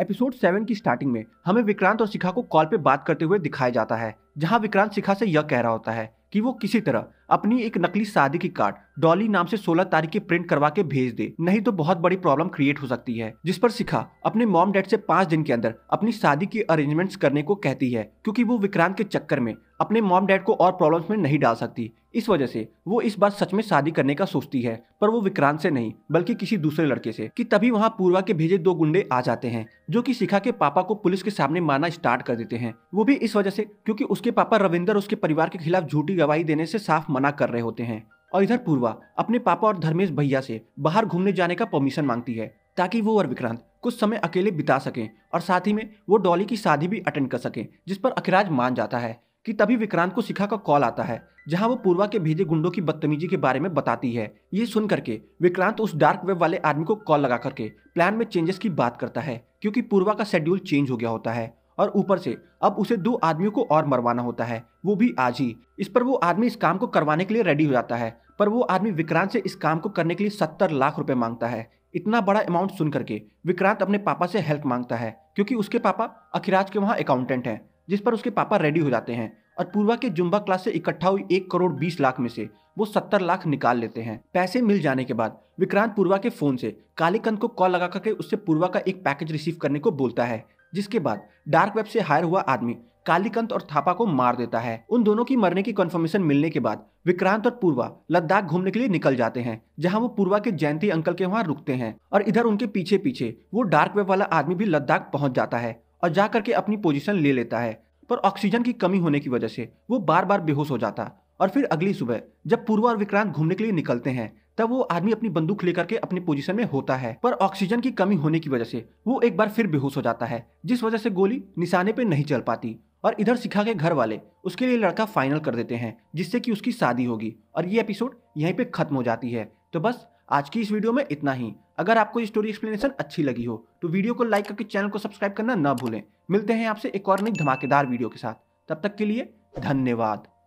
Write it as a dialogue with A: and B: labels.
A: episode seven की starting में हमें विक्रांत और शिखा को कॉल पे बात करते हुए दिखाया जाता है जहाँ विक्रांत शिखा से यह कह रहा होता है कि वो किसी तरह अपनी एक नकली शादी की कार्ड डॉली नाम से 16 तारीख के प्रिंट करवा के भेज दे नहीं तो बहुत बड़ी प्रॉब्लम क्रिएट हो सकती है जिस पर शिखा अपने मॉम डैड से पांच दिन के अंदर अपनी शादी की अरेंजमेंट्स करने को कहती है क्योंकि वो विक्रांत के चक्कर में अपने मॉम डैड को और प्रॉब्लम्स में नहीं डाल सकती इस वजह से वो इस बार सच में शादी करने का सोचती है पर वो विक्रांत से नहीं बल्कि किसी दूसरे लड़के से कि तभी वहाँ पूर्वा के भेजे दो गुंडे आ जाते हैं जो कि शिखा के पापा को पुलिस के सामने मारना स्टार्ट कर देते हैं वो भी इस वजह से क्योंकि उसके पापा रविंदर उसके परिवार के खिलाफ झूठी गवाही देने से साफ मना मना कर रहे होते हैं और इधर पूर्वा अपने पापा और धर्मेश भैया से बाहर घूमने जाने का परमिशन मांगती है ताकि वो और विक्रांत कुछ समय अकेले बिता सकें और साथ ही में वो डॉली की शादी भी अटेंड कर सकें जिस पर अखिराज मान जाता है कि तभी विक्रांत को शिखा का कॉल आता है जहां वो पूर्वा के भेजे गुंडों की बदतमीजी के बारे में बताती है ये सुन करके विक्रांत उस डार्क वेब वाले आदमी को कॉल लगा करके प्लान में चेंजेस की बात करता है क्योंकि पूर्वा का शेड्यूल चेंज हो गया होता है और ऊपर से अब उसे दो आदमियों को और मरवाना होता है वो भी आज ही इस पर वो आदमी इस काम को करवाने के लिए रेडी हो जाता है पर वो आदमी विक्रांत से इस काम को करने के लिए सत्तर लाख रुपए मांगता है इतना बड़ा अमाउंट सुन करके विक्रांत अपने पापा से हेल्प मांगता है क्योंकि उसके पापा अखिराज के वहाँ अकाउंटेंट हैं जिस पर उसके पापा रेडी हो जाते हैं और पूर्वा के जुम्बा क्लास से इकट्ठा हुई एक करोड़ बीस लाख में से वो सत्तर लाख निकाल लेते हैं पैसे मिल जाने के बाद विक्रांत पूर्वा के फोन से कालीकंद को कॉल लगा करके उससे पूर्वा का एक पैकेज रिसीव करने को बोलता है जिसके बाद डार्क वेब से हायर हुआ आदमी कालीकंत और थापा को मार देता है उन दोनों की मरने की कंफर्मेशन मिलने के बाद विक्रांत और पूर्वा लद्दाख घूमने के लिए निकल जाते हैं जहां वो पूर्वा के जयंती अंकल के वहां रुकते हैं और इधर उनके पीछे पीछे वो डार्क वेब वाला आदमी भी लद्दाख पहुंच जाता है और जा करके अपनी पोजिशन ले लेता है पर ऑक्सीजन की कमी होने की वजह से वो बार बार बेहोश हो जाता और फिर अगली सुबह जब पूर्वा और विक्रांत घूमने के लिए निकलते हैं तब वो आदमी अपनी बंदूक लेकर के अपनी पोजीशन में होता है पर ऑक्सीजन की कमी होने की वजह से वो एक बार फिर बेहोश हो जाता है जिस वजह से गोली निशाने पर नहीं चल पाती और इधर सिखा के घर वाले उसके लिए लड़का फाइनल कर देते हैं जिससे कि उसकी शादी होगी और ये एपिसोड यहीं पे खत्म हो जाती है तो बस आज की इस वीडियो में इतना ही अगर आपको ये स्टोरी एक्सप्लेनेशन अच्छी लगी हो तो वीडियो को लाइक करके चैनल को सब्सक्राइब करना ना भूलें मिलते हैं आपसे एक और नई धमाकेदार वीडियो के साथ तब तक के लिए धन्यवाद